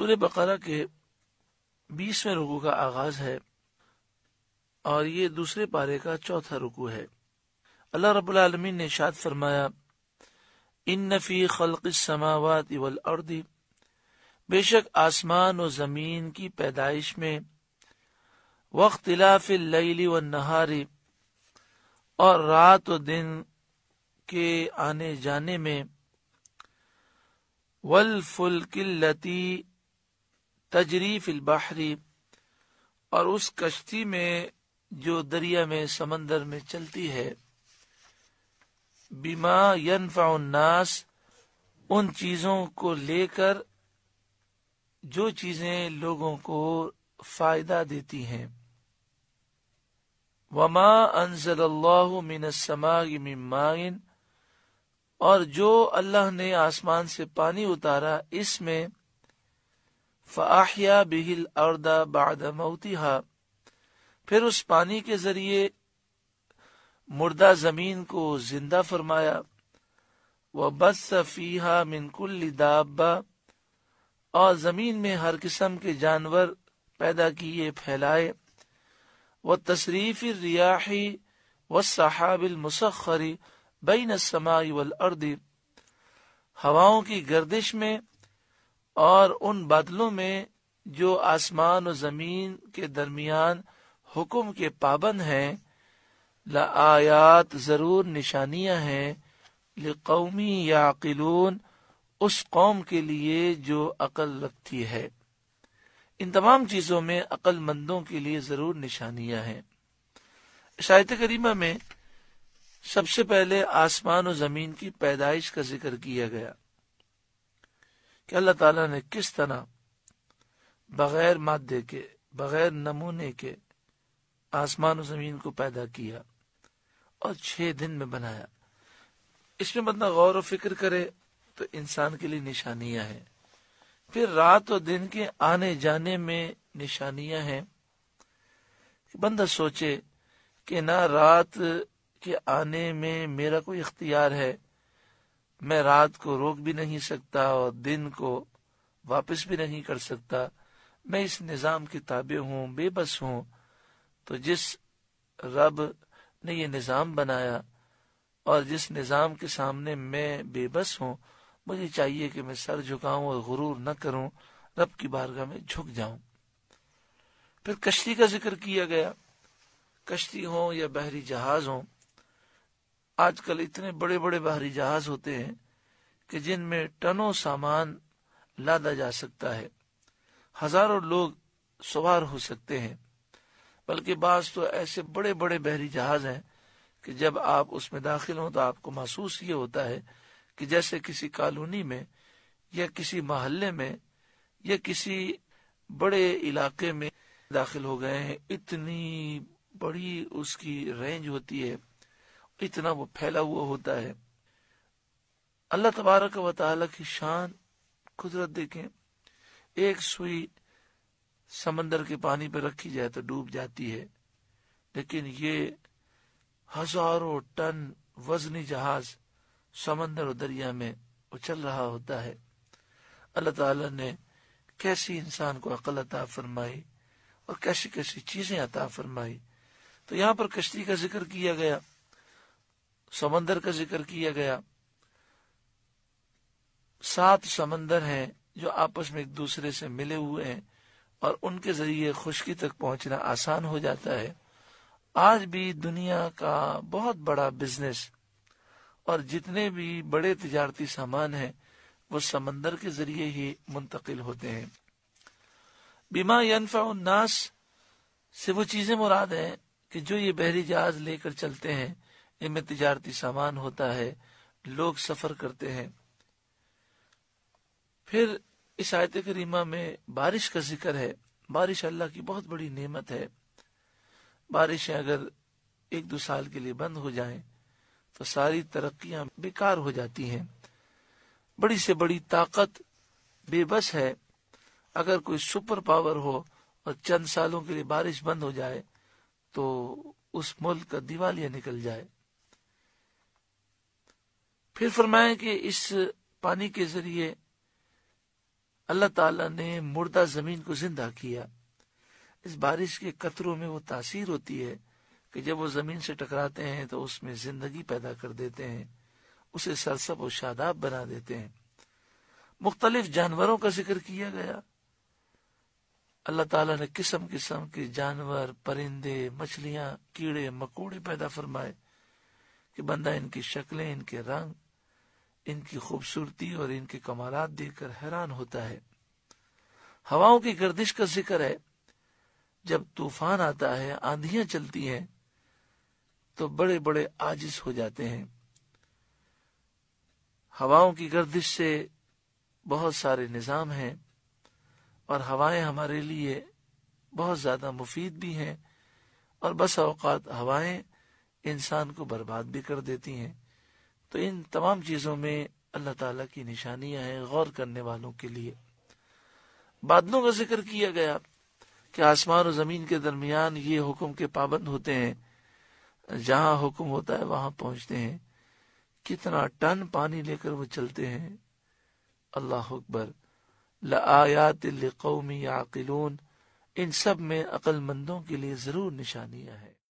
सूर्य बकरा के बीसवें रुकू का आगाज है और ये दूसरे पारे का चौथा रुकू है अल्लाह रबालमीन ने शाद फरमाया इन नफ़ी खलक समावत इवल अर्दी बेशक आसमान और ज़मीन की पैदाइश में वक्त लईली व नहारी और रात और दिन के आने जाने में वल फुल किल्लती तजरीफ बाहरी और उस कश्ती में जो दरिया में समंदर में चलती है बीमा यनफाउन्नास उन चीजों को लेकर जो चीजें लोगों को फायदा देती हैं वमा अनजल्लाहु मिनसमागिमिन और जो अल्लाह ने आसमान से पानी उतारा इसमें फ़ाहिया बिहिल अर्दा बाद मौतिहा फिर उस पानी के जरिए मुर्दा जमीन को जिंदा फरमाया वह बस सफीहा मिनकुल और जमीन में हर किस्म के जानवर पैदा किए फैलाए व तशरीफ रियाही व सहाबिल मुसखरी बैन समाई वल अर्दी हवाओं की गर्दिश में और उन बादलों में जो आसमान और जमीन के दरमियान हुक्म के पाबंद हैं लायात जरूर निशानियां हैं लिकौमी याकिलून उस कौम के लिए जो अकल रखती है इन तमाम चीजों में अक्लमंदों के लिए जरूर निशानियां हैं शायद करीमा में सबसे पहले आसमान और जमीन की पैदाइश का जिक्र किया गया कि अल्लाह ताला ने किस तरह बगैर मादे के बगैर नमूने के आसमान और जमीन को पैदा किया और छह दिन में बनाया इसमें बंदा गौर और फिक्र करे तो इंसान के लिए निशानियां हैं फिर रात और दिन के आने जाने में निशानियां हैं बंदा सोचे कि ना रात के आने में मेरा कोई इख्तियार है मैं रात को रोक भी नहीं सकता और दिन को वापस भी नहीं कर सकता मैं इस निज़ाम की ताबे हूँ बेबस हूँ तो जिस रब ने ये निज़ाम बनाया और जिस निज़ाम के सामने मैं बेबस हूँ मुझे चाहिए कि मैं सर झुकाऊं और गुरूर न करूं रब की बारगाह में झुक जाऊं फिर कश्ती का जिक्र किया गया कश्ती हो या बहरी जहाज हो आजकल इतने बड़े बड़े बाहरी जहाज होते हैं कि जिनमें टनों सामान लादा जा सकता है हजारों लोग सवार हो सकते हैं बल्कि बाज तो ऐसे बड़े बड़े बहरी जहाज हैं कि जब आप उसमें दाखिल हो तो आपको महसूस ये होता है कि जैसे किसी कॉलोनी में या किसी मोहल्ले में या किसी बड़े इलाके में दाखिल हो गए हैं इतनी बड़ी उसकी रेंज होती है इतना वो फैला हुआ होता है अल्लाह तबारक व ताली की शान कुदरत देखें एक सुई समंदर के पानी पर रखी जाए तो डूब जाती है लेकिन ये हजारों टन वजनी जहाज समंदर और दरिया में उछल रहा होता है अल्लाह ताला ने कैसी इंसान को अकल अता फरमाई और कैसी कैसी चीजें अता फरमाई तो यहाँ पर कश्ती का जिक्र किया गया समंदर का जिक्र किया गया सात समंदर हैं जो आपस में एक दूसरे से मिले हुए हैं और उनके जरिए खुशकी तक पहुंचना आसान हो जाता है आज भी दुनिया का बहुत बड़ा बिजनेस और जितने भी बड़े तजारती सामान हैं वो समंदर के जरिए ही मुंतकिल होते हैं बीमा उन्नास से वो चीजें मुराद हैं कि जो ये बहरी जहाज लेकर चलते हैं इनमें तजारती सामान होता है लोग सफर करते हैं फिर इस आयत करीमा में बारिश का जिक्र है बारिश अल्लाह की बहुत बड़ी नेमत है बारिशें अगर एक दो साल के लिए बंद हो जाए तो सारी तरक्या बेकार हो जाती है बड़ी से बड़ी ताकत बेबस है अगर कोई सुपर पावर हो और चंद सालों के लिए बारिश बंद हो जाए तो उस मुल्क का दिवालिया निकल जाए फिर फरमाया कि इस पानी के जरिए अल्लाह ताला ने मुर्दा जमीन को जिंदा किया इस बारिश के कतरों में वो तासीर होती है कि जब वो जमीन से टकराते हैं तो उसमें जिंदगी पैदा कर देते हैं उसे सरसब और शादाब बना देते हैं मुख्तलिफ जानवरों का जिक्र किया गया अल्लाह ताला ने किस्म किस्म के जानवर परिंदे मछलियां कीड़े मकोड़े पैदा फरमाए कि बंदा इनकी शक्लें इनके रंग इनकी खूबसूरती और इनके कमालत देखकर हैरान होता है हवाओं की गर्दिश का जिक्र है जब तूफान आता है आंधियां चलती हैं तो बड़े बड़े आजिज हो जाते हैं हवाओं की गर्दिश से बहुत सारे निज़ाम हैं और हवाएं हमारे लिए बहुत ज़्यादा मुफीद भी हैं और बस अवकात हवाएं इंसान को बर्बाद भी कर देती हैं तो इन तमाम चीज़ों में अल्लाह ताला की निशानियां हैं गौर करने वालों के लिए बादलों का जिक्र किया गया कि आसमान और ज़मीन के दरमियान ये हुक्म के पाबंद होते हैं जहां हुक्म होता है वहाँ पहुँचते हैं कितना टन पानी लेकर वो चलते हैं अल्लाह अकबर लआयात कौमी याकिलून इन सब में अकलमंदों के लिए ज़रूर निशानियां हैं